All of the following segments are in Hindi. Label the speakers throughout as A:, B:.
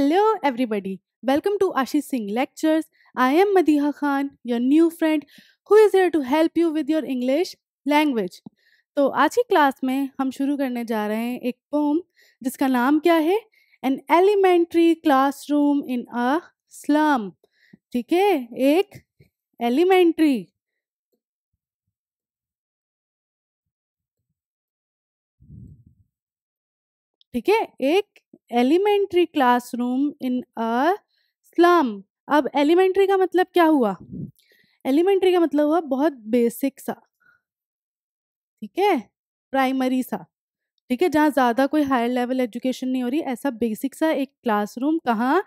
A: Hello, everybody. Welcome to Ashish Singh Lectures. I am Madiha Khan, your new friend, who is here to help you with your English language. तो आज की क्लास में हम शुरू करने जा रहे हैं एक पोम जिसका नाम क्या है an elementary classroom in a slum ठीक है एक एलिमेंट्री ठीक है एक elementary classroom in a slum अब एलिमेंट्री का मतलब क्या हुआ एलिमेंट्री का मतलब हुआ बहुत बेसिक सा ठीक है प्राइमरी सा ठीक है जहाँ ज़्यादा कोई हायर लेवल एजुकेशन नहीं हो रही ऐसा बेसिक सा एक क्लासरूम कहाँ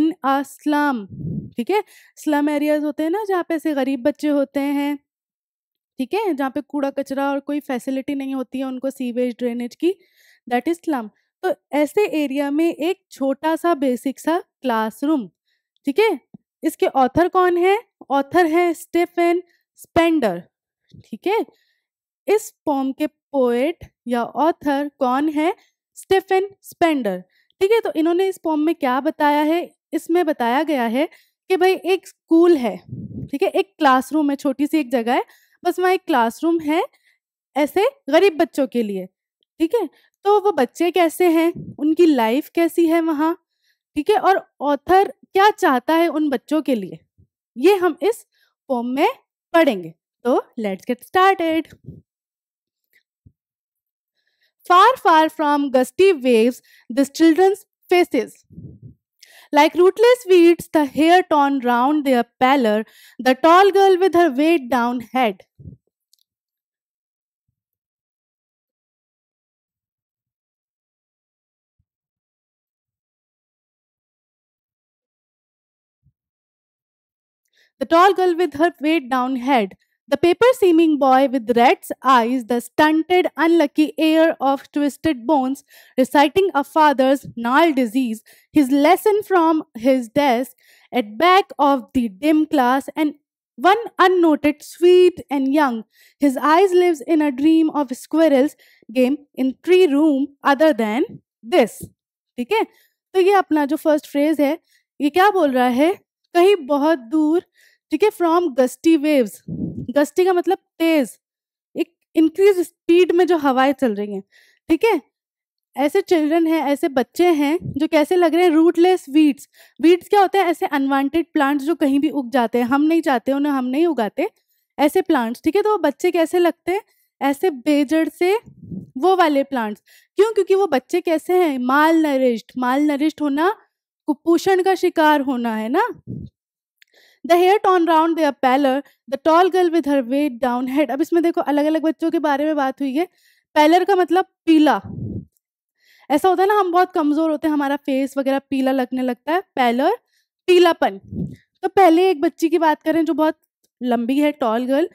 A: इन अ स्लम ठीक है स्लम एरियाज होते हैं ना जहाँ पे ऐसे गरीब बच्चे होते हैं ठीक है जहाँ पे कूड़ा कचरा और कोई फैसिलिटी नहीं होती है उनको सीवेज ड्रेनेज की दैट इज स्लम तो ऐसे एरिया में एक छोटा सा बेसिक सा क्लासरूम ठीक है इसके ऑथर कौन है ऑथर है स्टेफन स्पेंडर ठीक है इस पॉम के पोएट या ऑथर कौन है स्टेफन स्पेंडर ठीक है तो इन्होंने इस पॉम में क्या बताया है इसमें बताया गया है कि भाई एक स्कूल है ठीक है एक क्लासरूम है छोटी सी एक जगह है बस वहाँ एक क्लासरूम है ऐसे गरीब बच्चों के लिए ठीक है तो वो बच्चे कैसे हैं उनकी लाइफ कैसी है वहाँ ठीक है और ऑथर क्या चाहता है उन बच्चों के लिए ये हम इस फॉर्म में पढ़ेंगे तो let's get started far far from gusty waves this children's faces like rootless weeds the hair torn round pallor the tall girl with her weighed down head the tall girl with her weighed down head, the paper seeming boy with red's eyes, the stunted, unlucky heir of twisted bones, reciting a father's gnarled disease, his lesson from his desk at back of the dim class, and one unnoted, sweet and young. His eyes lives in a dream of squirrels game in tree room other than this. ठीक है तो ये अपना जो फर्स्ट फ्रेज है ये क्या बोल रहा है कहीं बहुत दूर ठीक है फ्रॉम गस्टी वेव्स गस्टी का मतलब तेज एक इंक्रीज स्पीड में जो हवाएं चल रही हैं ठीक है ऐसे चिल्ड्रन हैं ऐसे बच्चे हैं जो कैसे लग रहे हैं रूटलेस वीड्स वीड्स क्या होते हैं ऐसे अनवांटेड प्लांट्स जो कहीं भी उग जाते हैं हम नहीं चाहते उन्हें हम नहीं उगाते ऐसे प्लांट्स ठीक है तो वो बच्चे कैसे लगते हैं ऐसे बेजड़ से वो वाले प्लांट्स क्यों क्योंकि वो बच्चे कैसे हैं माल नरिश्ड माल नरिश्ड होना कुपोषण का शिकार होना है ना the hair torn round their pallor the tall girl with her weighed down head अब इसमें देखो अलग अलग बच्चों के बारे में बात हुई है पैलर का मतलब पीला ऐसा होता है ना हम बहुत कमजोर होते हैं हमारा फेस वगैरह पीला लगने लगता है पैलर पीलापन तो पहले एक बच्ची की बात करें जो बहुत लंबी है टॉल गर्ल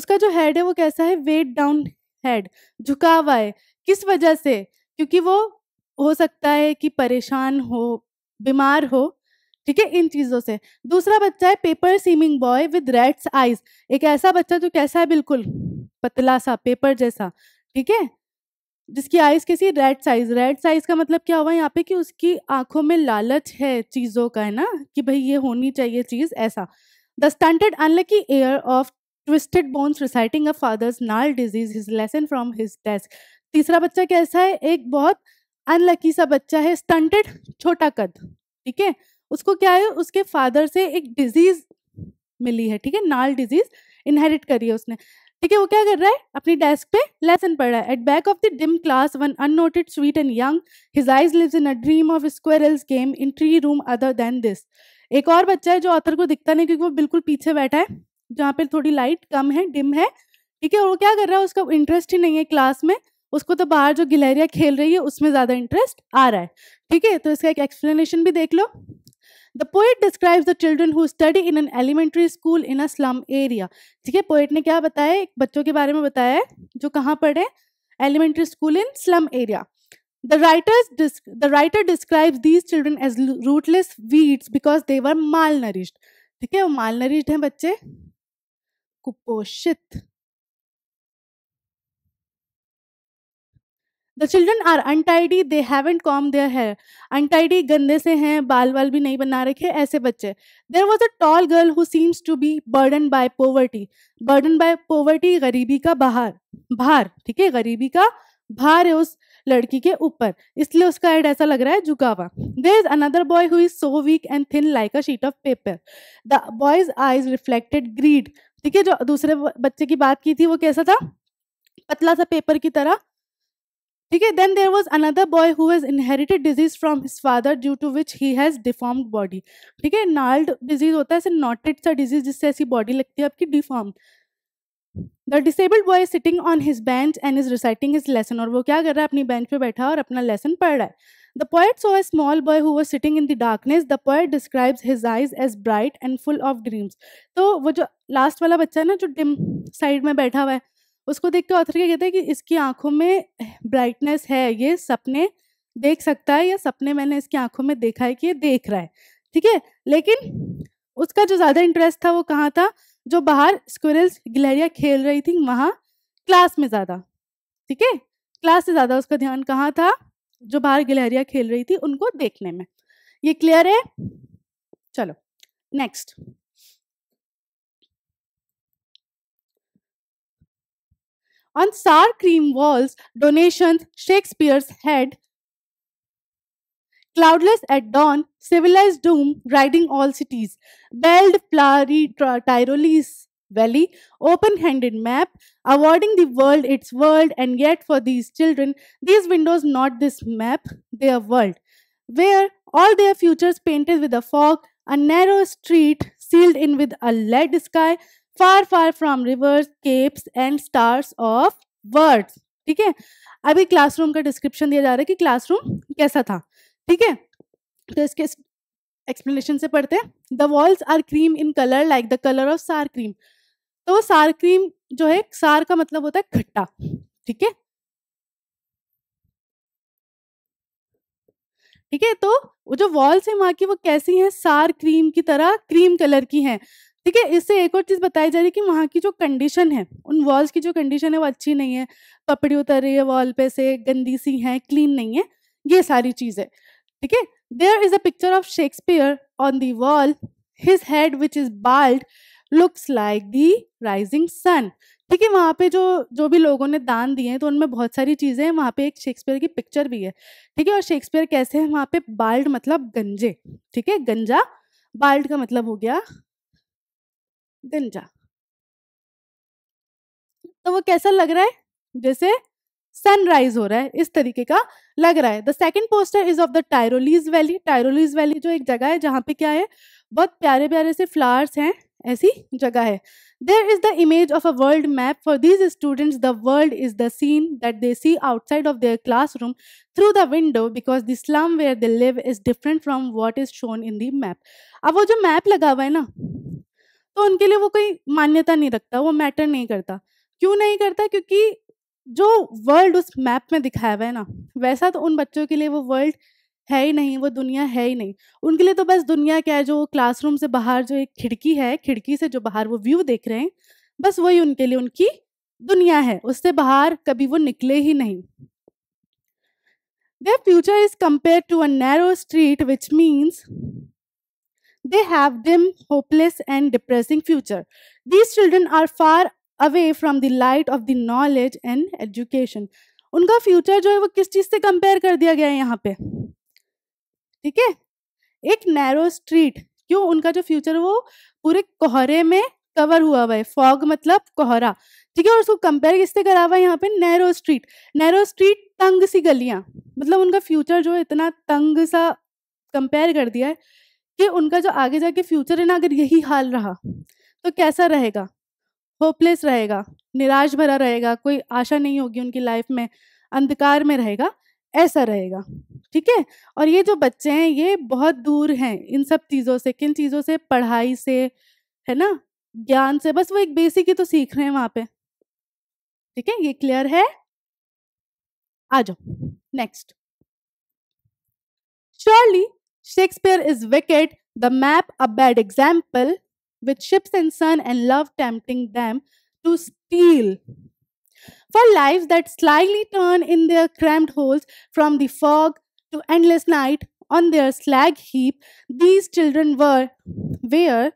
A: उसका जो हेड है वो कैसा है वेट डाउन हेड झुका हुआ है किस वजह से क्योंकि वो हो सकता है कि परेशान हो बीमार हो ठीक है इन चीज़ों से दूसरा बच्चा है paper seeming boy with rat's eyes एक ऐसा बच्चा जो कैसा है बिल्कुल पतला सा पेपर जैसा ठीक है जिसकी आईज कैसी रेड साइज रेड साइज का मतलब क्या हुआ यहाँ पे कि उसकी आंखों में लालच है चीज़ों का है ना कि भाई ये होनी चाहिए चीज़ ऐसा the stunted unlucky heir of twisted bones reciting a father's gnarled disease his lesson from his desk तीसरा बच्चा कैसा है एक बहुत अनलकी सा बच्चा है स्टंटेड छोटा कद ठीक है उसको क्या है उसके फादर से एक डिजीज मिली है ठीक है नाल डिजीज इनहेरिट करी है उसने ठीक है वो क्या कर रहा है अपनी डेस्क पे लेसन पढ़ रहा है at back of the dim class one unnoted sweet and young his eyes lives in a dream of squirrel's game in tree room other than this एक और बच्चा है जो ऑथर को दिखता नहीं क्योंकि वो बिल्कुल पीछे बैठा है जहाँ पर थोड़ी लाइट कम है डिम है ठीक है और वो क्या कर रहा है उसका इंटरेस्ट ही नहीं है क्लास में उसको तो बाहर जो गिलहरिया खेल रही है उसमें ज़्यादा इंटरेस्ट आ रहा है ठीक है तो इसका एक एक्सप्लेनेशन भी देख लो the poet describes the children who study in an elementary school in a slum area ठीक है पोइट ने क्या बताया एक बच्चों के बारे में बताया है जो कहाँ पढ़े elementary school in slum area the writers the writer describes these children as rootless weeds because they were malnourished ठीक है वो माल नरिश्ड हैं बच्चे कुपोषित the children are untidy they haven't comb their hair untidy गंदे से हैं बाल बाल भी नहीं बना रखे ऐसे बच्चे there was a tall girl who seems to be burden by poverty burden by poverty गरीबी का बाहर भार ठीक है गरीबी का भार है उस लड़की के ऊपर इसलिए उसका हेड ऐसा लग रहा है झुकावा there is another boy who is so weak and thin like a sheet of paper the boy's eyes reflected greed ठीक है जो दूसरे बच्चे की बात की थी वो कैसा था पतला सा पेपर की तरह ठीक है then there was another boy who has inherited disease from his father due to which he has deformed body ठीक है नाल्ड डिजीज होता है ऐसे नॉटेड सा डिजीज जिससे ऐसी बॉडी लगती है आपकी deform the disabled boy sitting on his bench and is reciting his lesson और वो क्या कर रहा है अपनी बेंच पे बैठा और अपना लेसन पढ़ रहा है the poet saw a small boy who was sitting in the darkness the poet describes his eyes as bright and full of dreams तो वो जो लास्ट वाला बच्चा है ना जो डिम साइड में बैठा हुआ है उसको देख के ऑथर क्या कहते हैं कि इसकी आंखों में ब्राइटनेस है ये सपने देख सकता है या सपने मैंने इसकी आंखों में देखा है कि ये देख रहा है ठीक है लेकिन उसका जो ज़्यादा इंटरेस्ट था वो कहाँ था जो बाहर स्क्विरल्स गिलहरिया खेल रही थी वहाँ क्लास में ज़्यादा ठीक है क्लास से ज़्यादा उसका ध्यान कहाँ था जो बाहर गिलहरिया खेल रही थी उनको देखने में ये क्लियर है चलो next On sour cream walls, donations Shakespeare's head. Cloudless at dawn, civilized doom riding all cities. Belled flowery Tyrolese valley, open-handed map, awarding the world its world, and yet for these children, these windows not this map, their world. Where all their futures painted with a fog, a narrow street sealed in with a lead sky, far far from rivers capes and stars of words ठीक है अभी क्लासरूम का डिस्क्रिप्शन दिया जा रहा है कि क्लासरूम कैसा था ठीक है तो इसके एक्सप्लेनेशन से पढ़ते हैं the walls are cream in colour like the colour of sour cream तो सार क्रीम जो है सार का मतलब होता है खट्टा ठीक है ठीक है तो जो वॉल्स है वहाँ की वो कैसी हैं सार क्रीम की तरह क्रीम कलर की हैं ठीक है इससे एक और चीज़ बताई जा रही है कि वहाँ की जो कंडीशन है उन वॉल्स की जो कंडीशन है वो अच्छी नहीं है कपड़ी उतर रही है वॉल पे से गंदी सी है क्लीन नहीं है ये सारी चीज़ें ठीक है there is a picture of Shakespeare on the wall his head which is bald looks like the rising sun ठीक है वहाँ पे जो जो भी लोगों ने दान दिए हैं तो उनमें बहुत सारी चीज़ें हैं वहाँ पे एक शेक्सपियर की पिक्चर भी है ठीक है और शेक्सपियर कैसे हैं वहाँ पे बाल्ड मतलब गंजे ठीक है गंजा बाल्ड का मतलब हो गया जा तो वो कैसा लग रहा है जैसे सनराइज हो रहा है इस तरीके का लग रहा है the second poster is of the Tyrolese valley Tyrolese valley जो एक जगह है जहाँ पे क्या है बहुत प्यारे प्यारे से फ्लावर्स हैं ऐसी जगह है there is the image of a world map for these students the world is the scene that they see outside of their room through the window because the slum where they live is different from what is shown in the map अब वो जो मैप लगा हुआ है ना तो उनके लिए वो कोई मान्यता नहीं रखता वो मैटर नहीं करता क्यों नहीं करता क्योंकि जो वर्ल्ड उस मैप में दिखाया हुआ है ना वैसा तो उन बच्चों के लिए वो वर्ल्ड है ही नहीं वो दुनिया है ही नहीं उनके लिए तो बस दुनिया क्या है जो क्लासरूम से बाहर जो एक खिड़की है खिड़की से जो बाहर वो व्यू देख रहे हैं बस वही उनके लिए उनकी दुनिया है उससे बाहर कभी वो निकले ही नहीं their future is compared to a narrow street which They have dim, hopeless, and depressing future. These children are far away from the light of the knowledge and education. उनका फ्यूचर जो है वो किस चीज से कंपेयर कर दिया गया है यहाँ पे ठीक है एक नैरो स्ट्रीट क्यों उनका जो फ्यूचर वो पूरे कोहरे में कवर हुआ हुआ है फॉग मतलब कोहरा ठीक है और उसको कंपेयर किससे करा हुआ है यहाँ पे नैरो स्ट्रीट नैरो स्ट्रीट तंग सी गलियां मतलब उनका फ्यूचर जो है इतना तंग सा कंपेयर कर दिया है कि उनका जो आगे जाके फ्यूचर है ना अगर यही हाल रहा तो कैसा रहेगा होपलेस रहेगा निराश भरा रहेगा कोई आशा नहीं होगी उनकी लाइफ में अंधकार में रहेगा ऐसा रहेगा ठीक है और ये जो बच्चे हैं ये बहुत दूर हैं इन सब चीज़ों से किन चीज़ों से पढ़ाई से है ना ज्ञान से बस वो एक बेसिक ही तो सीख रहे हैं वहाँ पे ठीक है ये क्लियर है आ जाओ next surely Shakespeare is wicked, the map a bad example, with ships and sun and love tempting them to steal. For lives that slyly turn in their cramped holes from the fog to endless night on their slag heap, these children were were,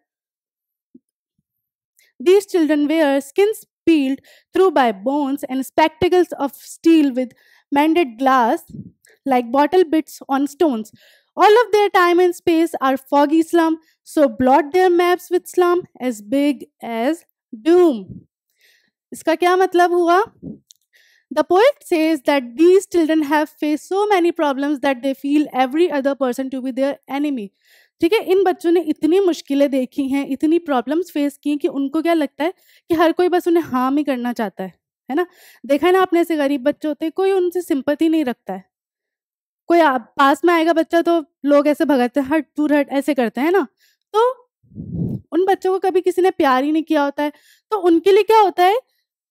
A: these children wear skins peeled through by bones and spectacles of steel with mended glass like bottle bits on stones. All of their time and space are foggy slum, so blot their maps with slum as big as doom. इसका क्या मतलब हुआ The poet says that these children have faced so many problems that they feel every other person to be their enemy. ठीक है इन बच्चों ने इतनी मुश्किलें देखी हैं इतनी प्रॉब्लम्स फेस की कि उनको क्या लगता है कि हर कोई बस उन्हें हार्म ही करना चाहता है है ना देखा है ना आपने ऐसे गरीब बच्चे होते हैं कोई उनसे सिंपति नहीं रखता है कोई पास में आएगा बच्चा तो लोग ऐसे भगाते हैं हट दूर हट ऐसे करते हैं ना तो उन बच्चों को कभी किसी ने प्यार ही नहीं किया होता है तो उनके लिए क्या होता है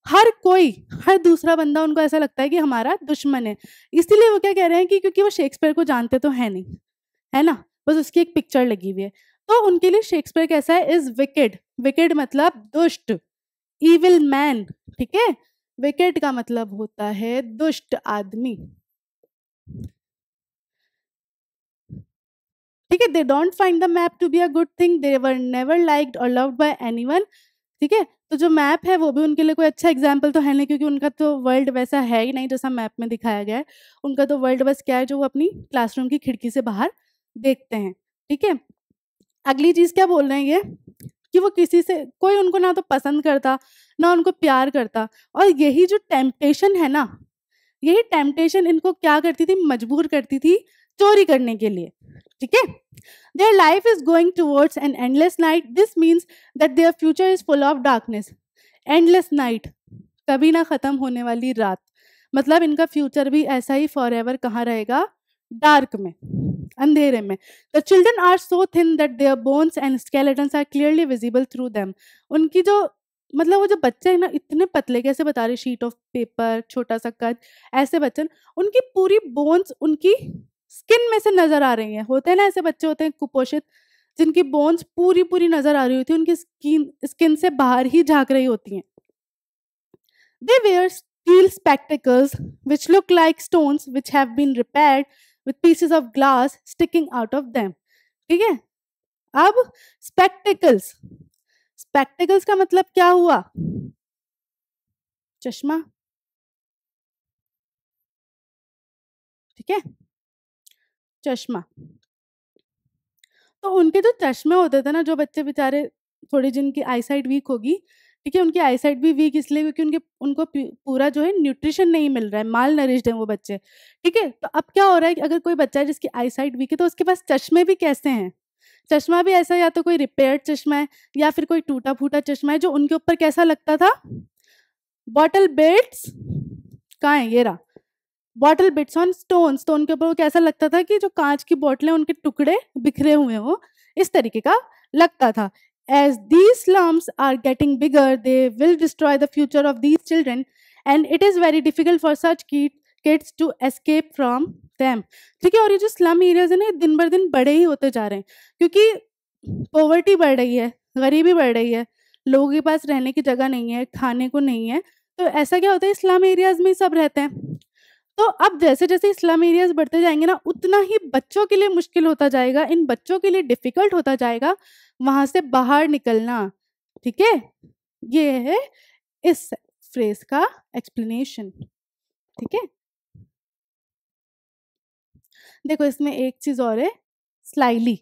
A: हर कोई हर दूसरा बंदा उनको ऐसा लगता है कि हमारा दुश्मन है इसीलिए वो क्या कह रहे हैं कि क्योंकि वो शेक्सपियर को जानते तो है नहीं है ना बस उसकी एक पिक्चर लगी हुई है तो उनके लिए शेक्सपियर कैसा है इज विकेड विकेड मतलब दुष्ट इविल मैन ठीक है विकेट का मतलब होता है दुष्ट आदमी ठीक है they don't find the map to be a good thing they were never liked और लव्ड बाय एनी ठीक है तो जो मैप है वो भी उनके लिए कोई अच्छा एग्जाम्पल तो है नहीं क्योंकि उनका तो वर्ल्ड वैसा है ही नहीं जैसा मैप में दिखाया गया है उनका तो वर्ल्ड बस क्या है जो वो अपनी क्लासरूम की खिड़की से बाहर देखते हैं ठीक है अगली चीज़ क्या बोल रहे हैं ये कि वो किसी से कोई उनको ना तो पसंद करता ना उनको प्यार करता और यही जो टेम्पटेशन है ना यही टेम्पटेशन इनको क्या करती थी मजबूर करती थी चोरी करने के लिए ठीक है their life is going towards an endless night this means that their future is full of darkness endless night कभी ना ख़त्म होने वाली रात मतलब इनका फ्यूचर भी ऐसा ही फॉर एवर कहाँ रहेगा डार्क में अंधेरे में the children are so thin that their bones and skeletons are clearly visible through them उनकी जो मतलब वो जो बच्चे हैं ना इतने पतले कैसे बता रहे शीट ऑफ पेपर छोटा सा कद ऐसे बच्चन उनकी पूरी बोन्स उनकी स्किन में से नजर आ रही है होते हैं ना ऐसे बच्चे होते हैं कुपोषित जिनकी बोन्स पूरी पूरी नजर आ रही होती है उनकी स्किन स्किन से बाहर ही झाक रही होती है they wear steel spectacles which look like stones which have been repaired with pieces of glass sticking out ठीक है अब स्पेक्टिकल्स स्पेक्टिकल्स का मतलब क्या हुआ चश्मा ठीक है चश्मा तो उनके जो चश्मे होते थे ना जो बच्चे बेचारे थोड़ी जिनकी आईसाइट वीक होगी ठीक है उनकी आईसाइट भी वीक इसलिए क्योंकि उनके उनको पूरा जो है न्यूट्रिशन नहीं मिल रहा है माल नरिश्ड है वो बच्चे ठीक है तो अब क्या हो रहा है कि अगर कोई बच्चा है जिसकी आईसाइट वीक है तो उसके पास चश्मे भी कैसे हैं चश्मा भी ऐसा या तो कोई रिपेयर्ड चश्मा है या फिर कोई टूटा फूटा चश्मा है जो उनके ऊपर कैसा लगता था बॉटल बेल्ट कहाँ है ये रहा bottle bits on stone stone के ऊपर वो कैसा लगता था कि जो कांच की बॉटलें उनके टुकड़े बिखरे हुए हों इस तरीके का लगता था as these slums are getting bigger they will destroy the future of these children and it is very difficult for such kit kids to escape from them ठीक है और ये जो स्लम एरियाज है ना ये दिन बर दिन बड़े ही होते जा रहे हैं क्योंकि पॉवर्टी बढ़ रही है गरीबी बढ़ रही है लोगों के पास रहने की जगह नहीं है खाने को नहीं है तो ऐसा क्या होता है स्लम एरियाज में ही सब रहते हैं तो अब जैसे जैसे स्लम एरियाज बढ़ते जाएंगे ना उतना ही बच्चों के लिए मुश्किल होता जाएगा इन बच्चों के लिए डिफिकल्ट होता जाएगा वहां से बाहर निकलना ठीक है ये है इस फ्रेज का एक्सप्लेनेशन ठीक है देखो इसमें एक चीज और है स्लाइली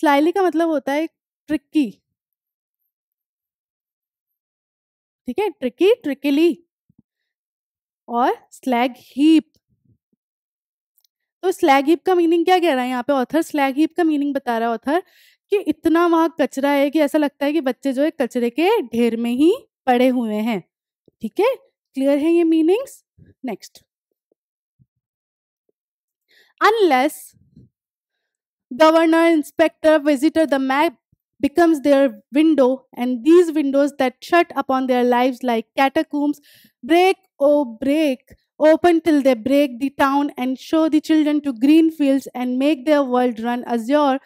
A: स्लाइली का मतलब होता है ट्रिकी ठीक है ट्रिकी ट्रिकली और स्लैग हीप तो स्लैग हीप का मीनिंग क्या कह रहा है यहाँ पे ऑथर स्लैग हीप का मीनिंग बता रहा है ऑथर कि इतना वहां कचरा है कि ऐसा लगता है कि बच्चे जो है कचरे के ढेर में ही पड़े हुए हैं ठीक है क्लियर है ये meanings next unless governor inspector visitor the map becomes their window, and these windows that shut upon their lives like catacombs break, oh, break, open till they break the town and show the children to green fields and make their world run azure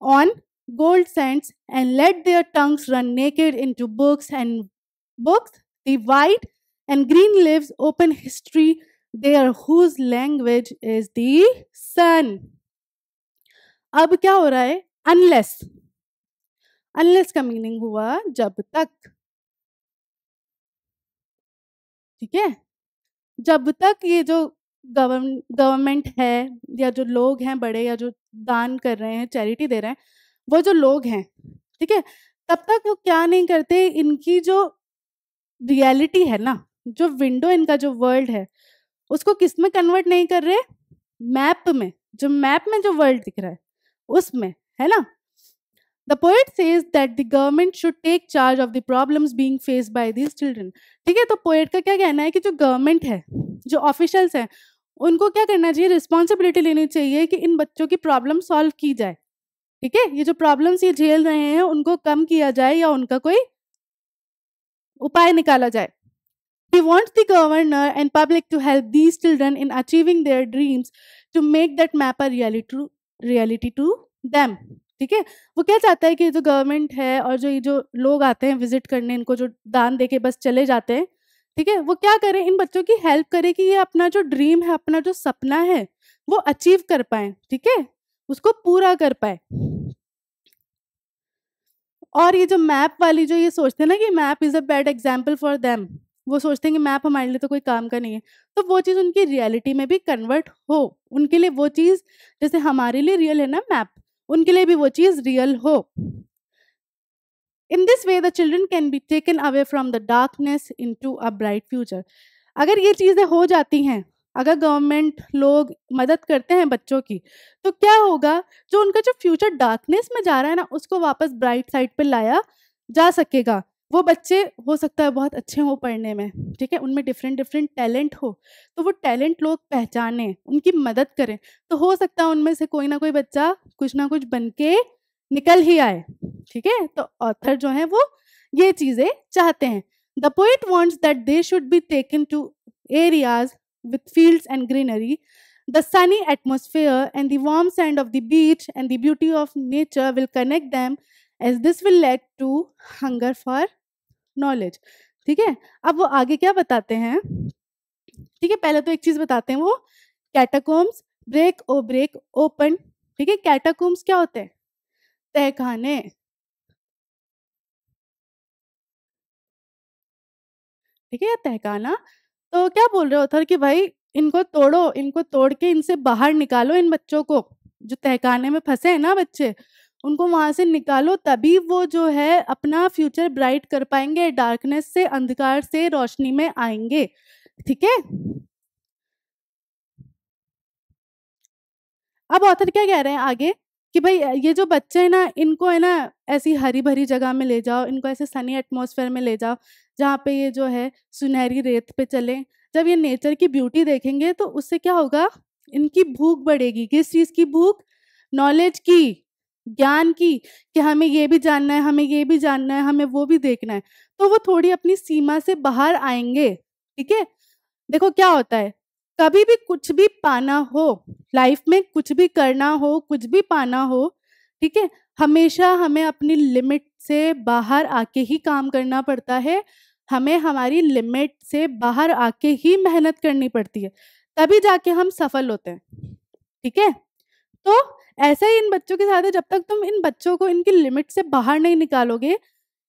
A: on gold sands and let their tongues run naked into books and books, the white and green leaves open history there whose language is the sun. अब क्या हो रहा है Unless अनलेस का मीनिंग हुआ जब तक ठीक है जब तक ये जो गवर्न गवर्नमेंट है या जो लोग हैं बड़े या जो दान कर रहे हैं चैरिटी दे रहे हैं वो जो लोग हैं ठीक है तब तक वो क्या नहीं करते इनकी जो रियलिटी है ना जो विंडो इनका जो वर्ल्ड है उसको किस में कन्वर्ट नहीं कर रहे मैप में जो मैप में जो वर्ल्ड दिख रहा है उसमें है ना The poet says that the government should take charge of the problems being faced by these children. ठीक है तो पोएट का क्या कहना है कि जो गवर्नमेंट है जो ऑफिशल्स हैं उनको क्या करना चाहिए रिस्पॉन्सिबिलिटी लेनी चाहिए कि इन बच्चों की प्रॉब्लम सॉल्व की जाए ठीक है ये जो प्रॉब्लम्स ये झेल रहे हैं उनको कम किया जाए या उनका कोई उपाय निकाला जाए He wants the governor and public to help these children in achieving their dreams to make that map a reality to, reality to them. ठीक है वो क्या चाहता है कि जो गवर्नमेंट है और जो ये जो लोग आते हैं विजिट करने इनको जो दान दे के बस चले जाते हैं ठीक है वो क्या करे इन बच्चों की हेल्प करे कि ये अपना जो ड्रीम है अपना जो सपना है वो अचीव कर पाए ठीक है उसको पूरा कर पाए और ये जो मैप वाली जो ये सोचते हैं ना कि map is a bad example for them वो सोचते हैं कि मैप हमारे लिए तो कोई काम का नहीं है तो वो चीज़ उनकी रियलिटी में भी कन्वर्ट हो उनके लिए वो चीज़ जैसे हमारे लिए रियल है ना मैप उनके लिए भी वो चीज़ रियल हो in this way the children can be taken away from the darkness into a bright future अगर ये चीज़ें हो जाती हैं अगर गवर्नमेंट लोग मदद करते हैं बच्चों की तो क्या होगा जो उनका जो फ्यूचर डार्कनेस में जा रहा है ना उसको वापस ब्राइट साइड पर लाया जा सकेगा वो बच्चे हो सकता है बहुत अच्छे हों पढ़ने में ठीक है उनमें डिफरेंट डिफरेंट टैलेंट हो तो वो टैलेंट लोग पहचानें उनकी मदद करें तो हो सकता है उनमें से कोई ना कोई बच्चा कुछ ना कुछ बन के निकल ही आए ठीक है तो ऑथर जो है वो ये चीज़ें चाहते हैं the poet wants that they should be taken to areas with field and greenery the sunny atmosphere and दॉम sand of the beach and the beauty of nature will connect them as this will lead to hunger for knowledge ठीक है अब वो आगे क्या बताते हैं ठीक है पहले तो एक चीज बताते हैं वो कैटाकोम्स ब्रेक ओ ब्रेक ओपन ठीक है कैटाकोम्स क्या होते हैं तहखाने ठीक है या तहखाना तो क्या बोल रहे हो थर कि भाई इनको तोड़ो इनको तोड़ के इनसे बाहर निकालो इन बच्चों को जो तहखाने में फंसे हैं ना बच्चे उनको वहाँ से निकालो तभी वो जो है अपना फ्यूचर ब्राइट कर पाएंगे डार्कनेस से अंधकार से रोशनी में आएंगे ठीक है अब ऑथर क्या कह रहे हैं आगे कि भाई ये जो बच्चे हैं ना इनको है ना ऐसी हरी भरी जगह में ले जाओ इनको ऐसे सनी एटमोसफेयर में ले जाओ जहाँ पे ये जो है सुनहरी रेत पे चले जब ये नेचर की ब्यूटी देखेंगे तो उससे क्या होगा इनकी भूख बढ़ेगी किस चीज़ की भूख नॉलेज की ज्ञान की कि हमें ये भी जानना है हमें ये भी जानना है हमें वो भी देखना है तो वो थोड़ी अपनी सीमा से बाहर आएंगे ठीक है देखो क्या होता है कभी भी कुछ भी पाना हो लाइफ में कुछ भी करना हो कुछ भी पाना हो ठीक है हमेशा हमें अपनी लिमिट से बाहर आके ही काम करना पड़ता है हमें हमारी लिमिट से बाहर आके ही मेहनत करनी पड़ती है तभी जाके हम सफल होते हैं ठीक है तो ऐसा ही इन बच्चों के साथ है जब तक तुम इन बच्चों को इनकी लिमिट से बाहर नहीं निकालोगे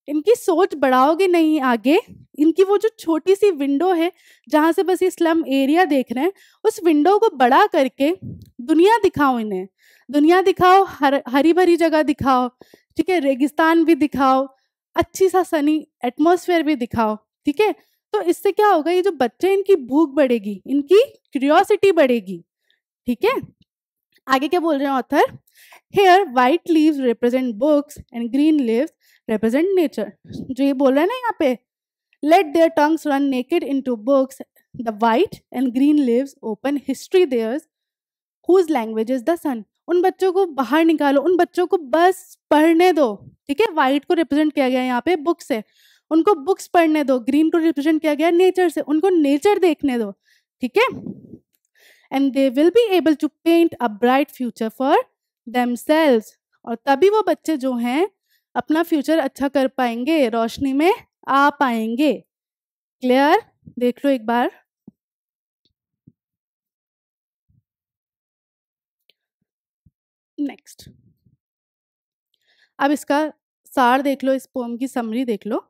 A: इनकी सोच बढ़ाओगे नहीं आगे इनकी वो जो छोटी सी विंडो है जहाँ से बस ये स्लम एरिया देख रहे हैं उस विंडो को बड़ा करके दुनिया दिखाओ इन्हें दुनिया दिखाओ हर हरी भरी जगह दिखाओ ठीक है रेगिस्तान भी दिखाओ अच्छी सा सनी एटमोसफेयर भी दिखाओ ठीक है तो इससे क्या होगा ये जो बच्चे इनकी भूख बढ़ेगी इनकी क्यूरसिटी बढ़ेगी ठीक है आगे क्या बोल रहे हैं author here white leaves represent books and green leaves represent nature जो ये बोल रहे हैं ना यहाँ पे let their tongues run naked into books the white and green leaves open history theirs whose language is the sun उन बच्चों को बाहर निकालो उन बच्चों को बस पढ़ने दो ठीक है वाइट को रिप्रेजेंट किया गया है यहाँ पे बुक से उनको बुक्स पढ़ने दो ग्रीन को रिप्रेजेंट किया गया नेचर से उनको नेचर देखने दो ठीक है and they will be able to paint a bright future for them और तभी वो बच्चे जो हैं अपना फ्यूचर अच्छा कर पाएंगे रोशनी में आ पाएंगे क्लियर देख लो एक बार नेक्स्ट अब इसका सार देख लो इस पोम की समरी देख लो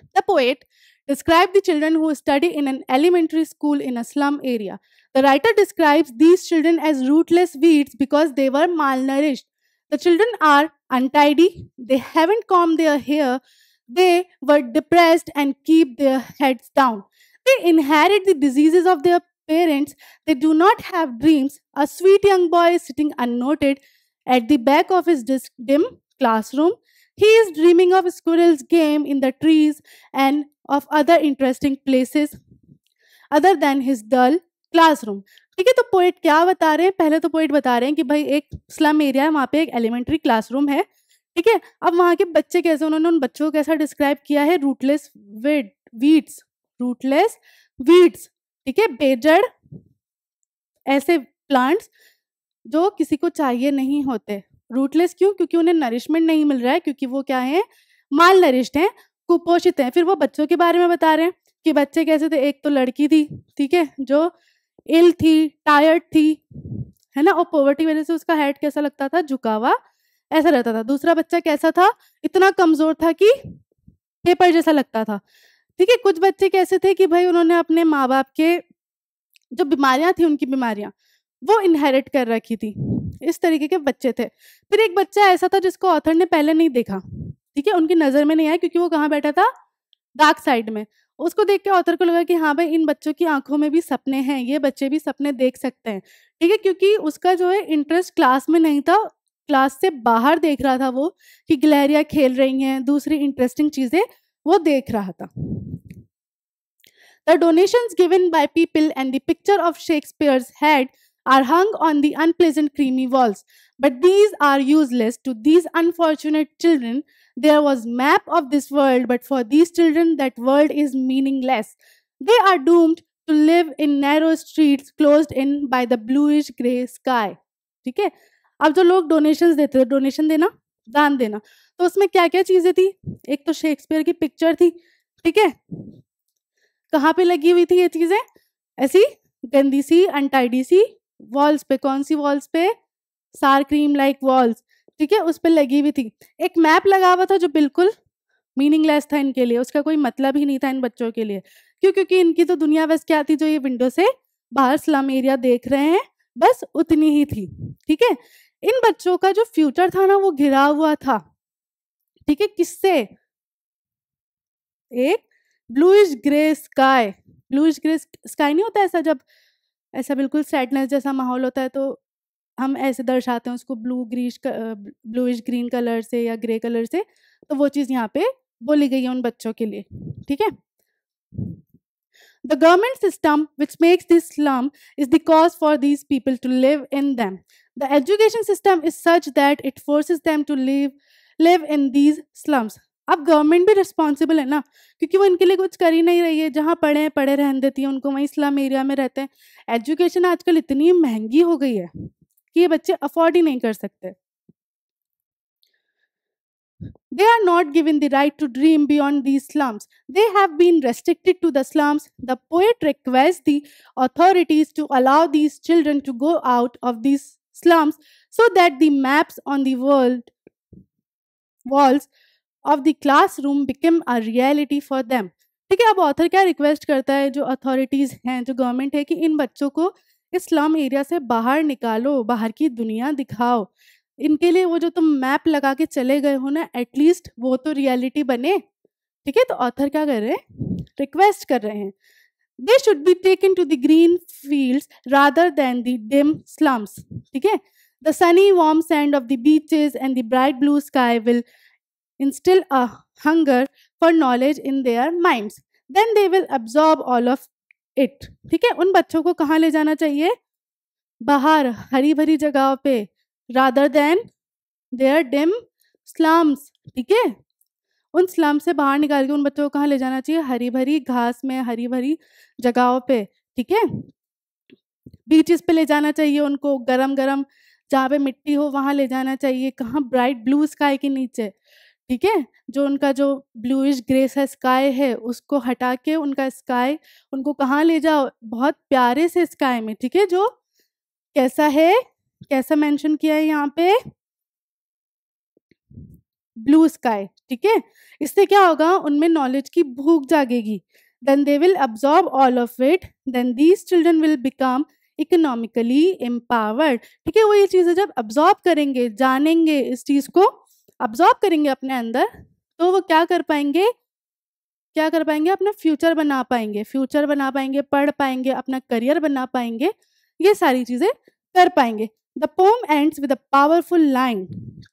A: the poet describe the children who study in an elementary school in a slum area. The writer describes these children as rootless weeds because they were malnourished. The children are untidy, they haven't combed their hair, they were depressed and keep their heads down. They inherit the diseases of their parents, they do not have dreams. A sweet young boy is sitting unnoted at the back of his dim classroom. He is dreaming of a squirrel's game in the trees and of other interesting places other than his dull classroom. ठीक है तो पोइट क्या बता रहे हैं पहले तो पोइट बता रहे हैं कि भाई एक स्लम एरिया है वहाँ पे एक एलिमेंट्री क्लासरूम है ठीक है अब वहाँ के बच्चे कैसे उन्होंने उन बच्चों को कैसा डिस्क्राइब किया है rootless weed weeds rootless weeds ठीक है बेजड़ ऐसे प्लांट्स जो किसी को चाहिए नहीं होते रूटलेस क्यों क्योंकि उन्हें नरिशमेंट नहीं मिल रहा है क्योंकि वो क्या है माल नरिश्ड है कुपोषित हैं फिर वो बच्चों के बारे में बता रहे हैं कि बच्चे कैसे थे एक तो लड़की थी ठीक है जो इल थी टायर्ड थी है ना और पॉवर्टी वजह से उसका हेड कैसा लगता था झुकावा ऐसा रहता था दूसरा बच्चा कैसा था इतना कमजोर था कि पेपर जैसा लगता था ठीक है कुछ बच्चे कैसे थे कि भाई उन्होंने अपने माँ बाप के जो बीमारियां थी उनकी बीमारियां वो इनहेरिट कर रखी थी इस तरीके के बच्चे थे फिर एक बच्चा ऐसा था जिसको ऑथर ने पहले नहीं देखा ठीक है उनकी नज़र में नहीं आया क्योंकि वो कहाँ बैठा था डार्क साइड में उसको देख के ऑथर को लगा कि हाँ भाई इन बच्चों की आंखों में भी सपने हैं ये बच्चे भी सपने देख सकते हैं ठीक है क्योंकि उसका जो है इंटरेस्ट क्लास में नहीं था क्लास से बाहर देख रहा था वो कि गलेरिया खेल रही हैं दूसरी इंटरेस्टिंग चीज़ें वो देख रहा था the donation given by people and the picture of Shakespeare's head are hung on the unpleasant creamy walls. But these are useless to these unfortunate children There was map of this world, but for these children, that world is meaningless. They are doomed to live in narrow streets closed in by the bluish gray sky. ठीक है अब जो लोग डोनेशंस देते थे डोनेशन देना दान देना तो उसमें क्या क्या चीज़ें थी एक तो शेक्सपियर की पिक्चर थी ठीक है कहाँ पे लगी हुई थी ये चीज़ें ऐसी गंदी सी अनटाइडी सी वॉल्स पे कौन सी वॉल्स पे सार क्रीम लाइक वॉल्स ठीक है उस पर लगी हुई थी एक मैप लगा हुआ था जो बिल्कुल मीनिंगलेस था इनके लिए उसका कोई मतलब ही नहीं था इन बच्चों के लिए क्यों क्योंकि इनकी तो दुनिया बस क्या थी जो ये विंडो से बाहर स्लम एरिया देख रहे हैं बस उतनी ही थी ठीक है इन बच्चों का जो फ्यूचर था ना वो घिरा हुआ था ठीक है किससे एक bluish grey sky bluish grey sky नहीं होता ऐसा जब ऐसा बिल्कुल सैडनेस जैसा माहौल होता है तो हम ऐसे दर्शाते हैं उसको blue greyish bluish green colour से या ग्रे कलर से तो वो चीज़ यहाँ पे बोली गई है उन बच्चों के लिए ठीक है the government system which makes this slum is the cause for this people to live in them the education system is such that it forces them to live live in these slums अब गवर्नमेंट भी रिस्पॉन्सिबल है ना क्योंकि वो इनके लिए कुछ कर ही नहीं रही है जहाँ पढ़े हैं पढ़े रहने देती है उनको वहीं स्लम एरिया में रहते हैं एजुकेशन आजकल इतनी महंगी हो गई है कि ये बच्चे अफोर्ड ही नहीं कर सकते they are not given the right to dream beyond the slums they have been restricted to the slums the poet request the authorities to allow these children to go out of these slums so that the maps on the world walls of the class room became a reality for them ठीक है अब ऑथर क्या रिक्वेस्ट करता है जो अथॉरिटीज हैं जो गवर्नमेंट है कि इन बच्चों को स्लम एरिया से बाहर निकालो बाहर की दुनिया दिखाओ इनके लिए वो जो तुम मैप लगा के चले गए हो ना एटलीस्ट वो तो रियलिटी बने ठीक है तो ऑथर क्या कर रहे हैं रिक्वेस्ट कर रहे हैं they should be taken to the green field rather than the dim slums ठीक है the sunny warm sand of the beaches and the bright blue sky will instill a hunger for knowledge in their minds. Then they will absorb all of it ठीक है उन बच्चों को कहाँ ले जाना चाहिए बाहर हरी भरी जगह पे rather than their dim slums ठीक है उन स्लम से बाहर निकाल के उन बच्चों को कहाँ ले जाना चाहिए हरी भरी घास में हरी भरी जगहों पे ठीक है बीचेस पे ले जाना चाहिए उनको गरम गरम जहाँ पे मिट्टी हो वहाँ ले जाना चाहिए कहाँ ब्राइट ब्लू स्काई के नीचे ठीक है जो उनका जो ब्लूइश ग्रे सा स्काई है उसको हटा के उनका स्काई उनको कहाँ ले जाओ बहुत प्यारे से स्काई में ठीक है जो कैसा है कैसा मेंशन किया है यहाँ पे ब्लू स्काई ठीक है इससे क्या होगा उनमें नॉलेज की भूख जागेगी then they will absorb all of it then these children will become economically empowered ठीक है वो ये चीज़ें जब अब्जॉर्ब करेंगे जानेंगे इस चीज़ को अब्जॉर्ब करेंगे अपने अंदर तो वो क्या कर पाएंगे क्या कर पाएंगे अपना फ्यूचर बना पाएंगे फ्यूचर बना पाएंगे पढ़ पाएंगे अपना करियर बना पाएंगे ये सारी चीज़ें कर पाएंगे the poem ends with a powerful line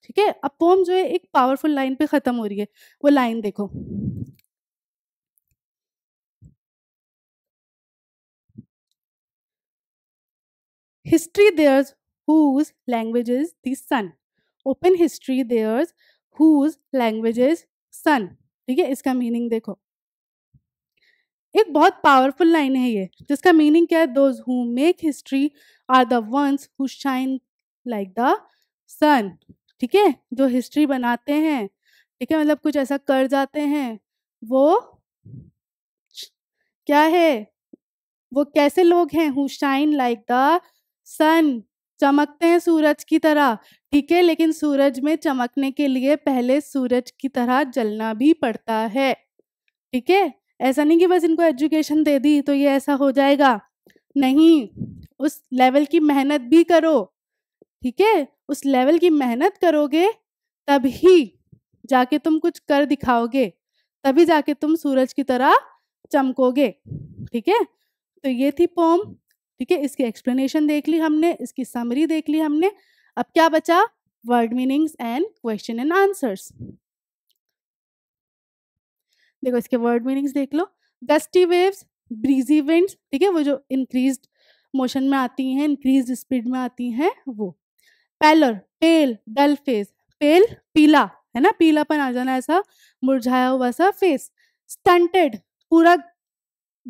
A: ठीक है अब पोम जो है एक पावरफुल लाइन पे ख़त्म हो रही है वो लाइन देखो history theirs whose language is sun open history theirs whose languages sun ठीक है इसका मीनिंग देखो एक बहुत पावरफुल लाइन है ये जिसका मीनिंग क्या है those who make history are the ones who shine like the sun ठीक है जो हिस्ट्री बनाते हैं ठीक है मतलब कुछ ऐसा कर जाते हैं वो क्या है वो कैसे लोग हैं who shine like the sun चमकते हैं सूरज की तरह ठीक है लेकिन सूरज में चमकने के लिए पहले सूरज की तरह जलना भी पड़ता है ठीक है ऐसा नहीं कि बस इनको एजुकेशन दे दी तो ये ऐसा हो जाएगा नहीं उस लेवल की मेहनत भी करो ठीक है उस लेवल की मेहनत करोगे तभी जाके तुम कुछ कर दिखाओगे तभी जाके तुम सूरज की तरह चमकोगे ठीक है तो ये थी पोम ठीक है इसकी एक्सप्लेनेशन देख ली हमने इसकी समरी देख ली हमने अब क्या बचा word meanings and question and answers देखो इसके वर्ड मीनिंग्स देख लो गस्टी वेव्स ब्रीजी विंड्स ठीक है वो जो इंक्रीज मोशन में आती हैं इंक्रीज स्पीड में आती हैं वो पैलर पेल डल फेस पेल पीला है ना पीलापन आ जाना ऐसा मुरझाया हुआ सा फेस स्टंटेड पूरा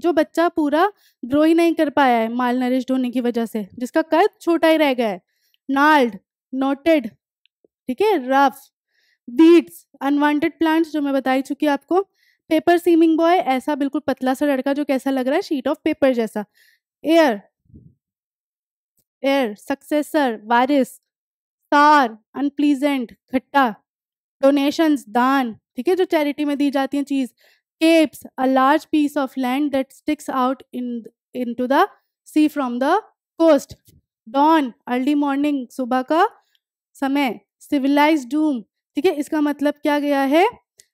A: जो बच्चा पूरा ग्रो ही नहीं कर पाया है माल नरिश्ड होने की वजह से जिसका कद छोटा ही रह गया है नाल्ड नोटेड ठीक है रफ बीट्स अनवांटेड प्लांट्स जो मैं बताई चुकी आपको पेपर सीमिंग बॉय ऐसा बिल्कुल पतला सा लड़का जो कैसा लग रहा है शीट ऑफ पेपर जैसा एयर एयर सक्सेसर वारिस तार अनप्लीजेंट खट्टा डोनेशंस दान ठीक है जो चैरिटी में दी जाती है चीज capes, a large piece of land that sticks out in into the sea from the coast. Dawn, early morning, सुबह का समय सिविलाइज डूम ठीक है इसका मतलब क्या गया है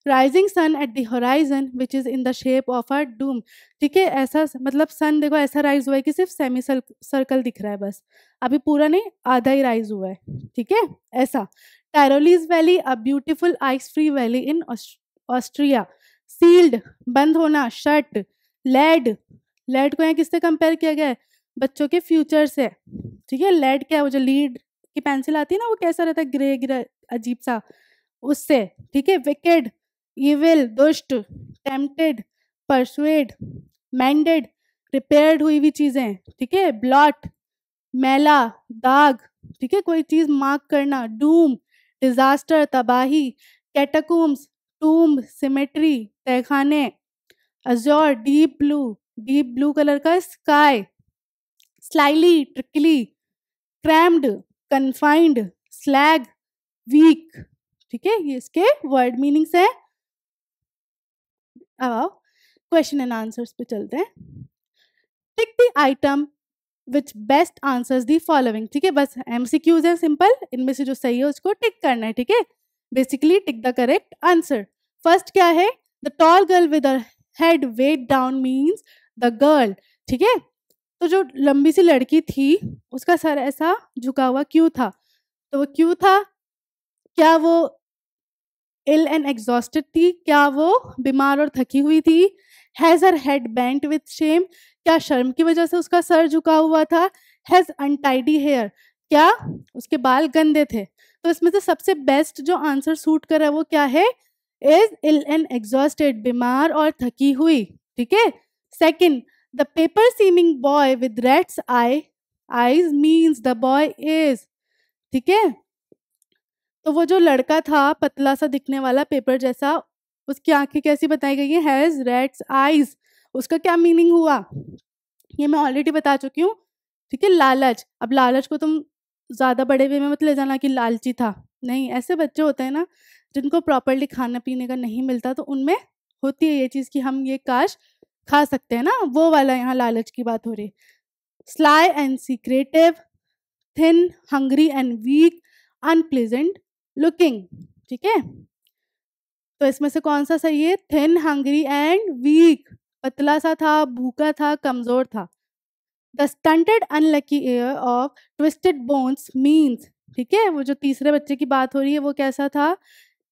A: rising sun at the horizon which is in the shape of a dome ठीक है ऐसा मतलब सन देखो ऐसा राइज हुआ है कि सिर्फ सेमी सर्कल दिख रहा है बस अभी पूरा नहीं आधा ही राइज हुआ है ठीक है ऐसा Tyrolese valley a beautiful ice free valley in Austria sealed बंद होना शर्ट लेड लेड को यहाँ किससे कंपेयर किया गया है बच्चों के फ्यूचर से ठीक है लेड क्या है वो जो लीड की पेंसिल आती है ना वो कैसा रहता है ग्रे ग्रे अजीब सा उससे ठीक है विकेड इविल दुष्ट टेम्पटेड परसुएड मैंडेड रिपेयर्ड हुई हुई चीज़ें ठीक है ब्लॉट मैला दाग ठीक है कोई चीज़ मार्क करना डूम डिजास्टर तबाही कैटाकूम्स टूम्ब सिमेट्री तहखाने azure deep blue deep blue colour का sky slyly trickily crammed confined slag weak ठीक है ये इसके वर्ड मीनिंग्स है अब क्वेश्चन एंड आंसर्स पे चलते हैं tick the item which best answers the following ठीक है बस एमसीक्यूज है सिंपल इनमें से जो सही है उसको टिक करना है ठीक है basically tick the correct answer first क्या है the tall girl with head weighed down means the girl ठीक है तो जो लंबी सी लड़की थी उसका सर ऐसा झुका हुआ क्यों था तो वो क्यों था क्या वो इल एंड एग्जॉस्टेड थी क्या वो बीमार और थकी हुई थी has her head bent with shame क्या शर्म की वजह से उसका सर झुका हुआ था हैज अनटाइडी हेयर क्या उसके बाल गंदे थे तो इसमें से सबसे बेस्ट जो आंसर सूट कर रहा है वो क्या है इज इल एंड एग्जॉस्टेड बीमार और थकी हुई ठीक है second the paper seeming boy with rat's eye eyes means the boy is ठीक है तो वो जो लड़का था पतला सा दिखने वाला पेपर जैसा उसकी आंखें कैसी बताई गई है हैज रेड्स आईज उसका क्या मीनिंग हुआ ये मैं ऑलरेडी बता चुकी हूँ ठीक है लालच अब लालच को तुम ज़्यादा बड़े वे में मत ले जाना कि लालची था नहीं ऐसे बच्चे होते हैं ना जिनको प्रॉपरली खाना पीने का नहीं मिलता तो उनमें होती है ये चीज़ कि हम ये काश खा सकते हैं ना वो वाला यहाँ लालच की बात हो रही sly and secretive thin hungry and weak unpleasant looking ठीक है तो इसमें से कौन सा सही है थिन हंग्री एंड वीक पतला सा था भूखा था कमज़ोर था the stunted unlucky heir of twisted bones means ठीक है वो जो तीसरे बच्चे की बात हो रही है वो कैसा था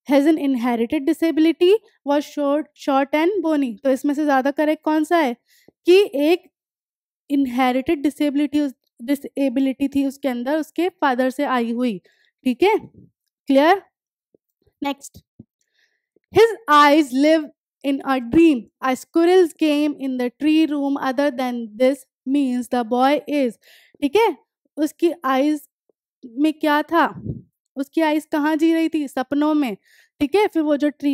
A: has an inherited disability was short short and bony तो इसमें से ज़्यादा करेक्ट कौन सा है कि एक इनहेरिटेड डिसेबिलिटी डिसेबिलिटी थी उसके अंदर उसके फादर से आई हुई ठीक है clear next his eyes live in a dream a squirrel's game in the tree room other than this means the boy is ठीक है उसकी आइज में क्या था उसकी आइज कहाँ जी रही थी सपनों में ठीक है फिर वो जो ट्री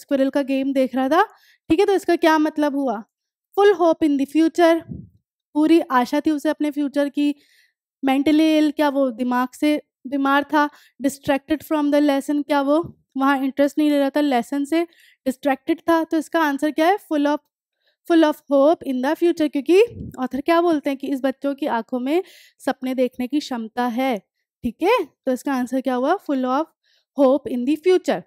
A: स्क्विरल का गेम देख रहा था ठीक है तो इसका क्या मतलब हुआ full hope in the future पूरी आशा थी उसे अपने फ्यूचर की मेंटली इल क्या वो दिमाग से बीमार था डिस्ट्रैक्टेड फ्रॉम द लेसन क्या वो वहाँ इंटरेस्ट नहीं ले रहा था लेसन से डिस्ट्रैक्टेड था तो इसका आंसर क्या है full of full of hope in the future क्योंकि ऑथर क्या बोलते हैं कि इस बच्चों की आंखों में सपने देखने की क्षमता है ठीक है तो इसका आंसर क्या हुआ full of hope in the future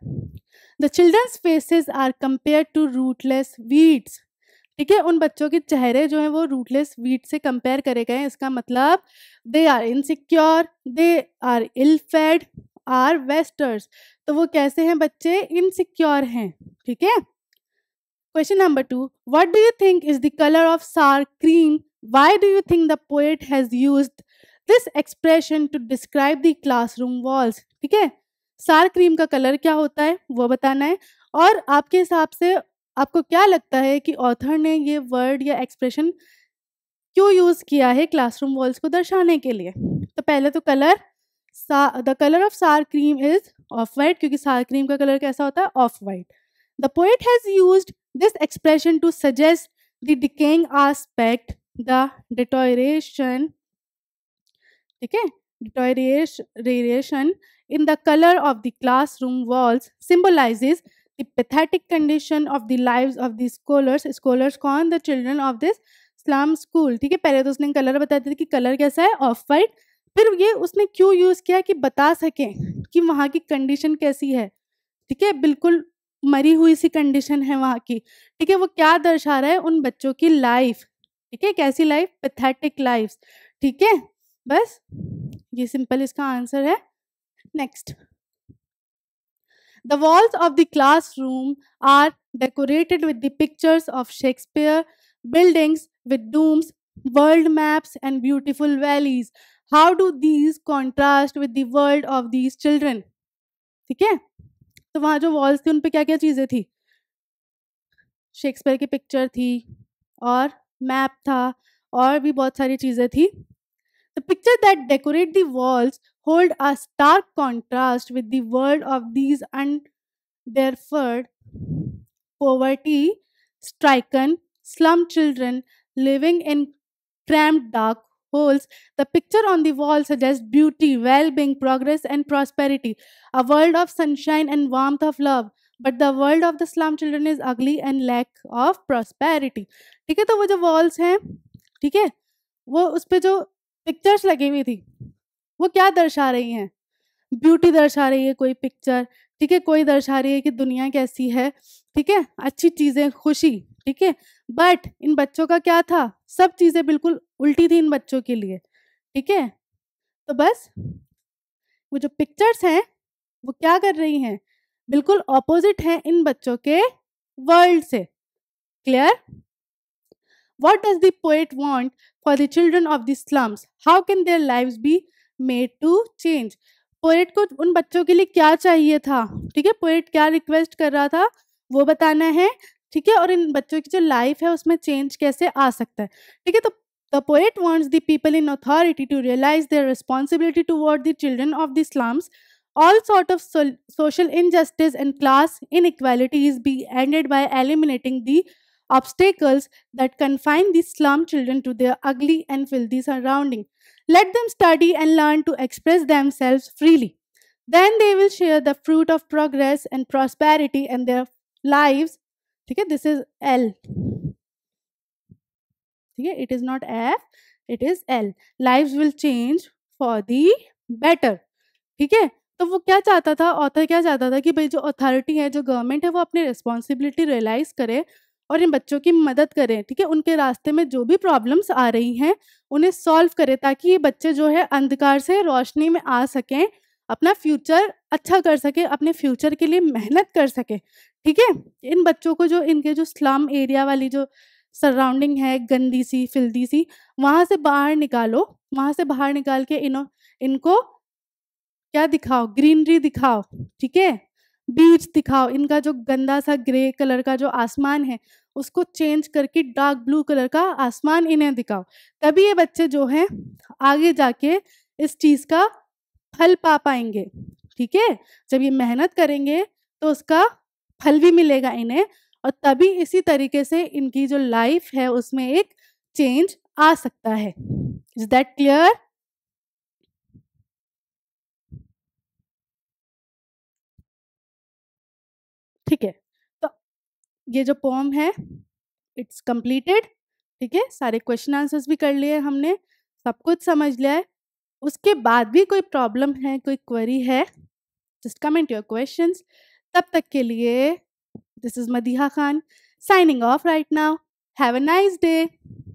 A: the children's faces are compare to rootless weeds ठीक है उन बच्चों के चेहरे जो हैं वो रूटलेस वीट से कंपेयर करे गए हैं इसका मतलब they are insecure they are ill fed are wasters तो वो कैसे हैं बच्चे इनसिक्योर हैं ठीक है question number two what do you think is the colour of sour cream why do you think the poet has use this expression to describe the classroom walls ठीक है सार क्रीम का कलर क्या होता है वो बताना है और आपके हिसाब से आपको क्या लगता है कि ऑथर ने ये वर्ड या एक्सप्रेशन क्यों यूज़ किया है क्लासरूम वॉल्स को दर्शाने के लिए तो पहले तो colour the colour of sour cream is off white क्योंकि सार क्रीम का कलर कैसा होता है off white the poet has use this expression to suggest the decaying aspect the deterioration okay deterioration in the color of the classroom walls symbolizes the pathetic condition of the lives of the scholars scholars कौन the children of this slum school ठीक है पहले तो उसने कलर बता दिया कि कलर कैसा है ऑफ वाइट फिर ये उसने क्यों यूज़ किया कि बता सकें कि वहाँ की कंडीशन कैसी है ठीक है बिल्कुल मरी हुई सी कंडीशन है वहाँ की ठीक है वो क्या दर्शा रहा है उन बच्चों की लाइफ ठीक है कैसी लाइफ पैथेटिक लाइफ ठीक है बस ये सिंपल इसका आंसर है next the walls of the class room are decorated with the pictures of Shakespeare buildings with domes world maps and beautiful valleys how do these contrast with the world of these children ठीक है तो वहां जो वॉल्स थी उन पर क्या क्या चीजें थी शेक्सपियर की पिक्चर थी और मैप था और भी बहुत सारी चीजें थी the picture that decorate the walls hold a stark contrast with world of these and unfed poverty stricken slum children living in cram dark holes, the picture on the wall suggests beauty, well being, progress, and prosperity, a world of sunshine and warmth of love. But the world of the slum children is ugly and lack of prosperity ठीक है तो वो जो वॉल्स हैं ठीक है वो उस पर जो पिक्चर्स लगी हुई थी वो क्या दर्शा रही हैं ब्यूटी दर्शा रही है कोई पिक्चर ठीक है कोई दर्शा रही है कि दुनिया कैसी है ठीक है अच्छी चीज़ें खुशी ठीक है बट इन बच्चों का क्या था सब चीज़ें बिल्कुल उल्टी थी इन बच्चों के लिए ठीक है तो बस वो जो पिक्चर्स हैं वो क्या कर रही हैं बिल्कुल ऑपोजिट हैं इन बच्चों के वर्ल्ड से clear what does poet want for the children of the slums how how there their be made to change poet को उन बच्चों के लिए क्या चाहिए था ठीक है पोएट क्या रिक्वेस्ट कर रहा था वो बताना है ठीक है और इन बच्चों की जो लाइफ है उसमें चेंज कैसे आ सकता है ठीक है तो the poet wants the people in authority to realise their responsibility toward the children of the slums all sort of social injustice and class inequalities be ended by eliminating the obstacles that confine the slum children to their ugly and filthy surrounding let them study and learn to express themselves freely then they will share the fruit of progress and prosperity and there lives ठीक है दिस इज एल ठीक है it is not F it is L life will change for the better ठीक है तो वो क्या चाहता था ऑथर क्या चाहता था कि भाई जो अथॉरिटी है जो गवर्नमेंट है वो अपनी रिस्पॉन्सिबिलिटी रियलाइज करे और इन बच्चों की मदद करें ठीक है उनके रास्ते में जो भी प्रॉब्लम्स आ रही हैं उन्हें सॉल्व करें ताकि ये बच्चे जो है अंधकार से रोशनी में आ सकें अपना फ्यूचर अच्छा कर सके अपने फ्यूचर के लिए मेहनत कर सके ठीक है इन बच्चों को जो इनके जो स्लम एरिया वाली जो सराउंडिंग है गंदी सी फिल्दी सी वहाँ से बाहर निकालो वहाँ से बाहर निकाल के इन इनको क्या दिखाओ ग्रीनरी दिखाओ ठीक है बीच दिखाओ इनका जो गंदा सा ग्रे कलर का जो आसमान है उसको चेंज करके डार्क ब्लू कलर का आसमान इन्हें दिखाओ तभी ये बच्चे जो हैं आगे जाके इस चीज़ का फल पा पाएंगे ठीक है जब ये मेहनत करेंगे तो उसका फल भी मिलेगा इन्हें और तभी इसी तरीके से इनकी जो लाइफ है उसमें एक चेंज आ सकता है इज दैट क्लियर ठीक है तो ये जो पोम है इट्स कंप्लीटेड ठीक है सारे क्वेश्चन आंसर्स भी कर लिए हमने सब कुछ समझ लिया है उसके बाद भी कोई प्रॉब्लम है कोई क्वेरी है जस्ट कमेंट योर क्वेश्चन तब तक के लिए this is Madiha Khan signing off right now have a nice day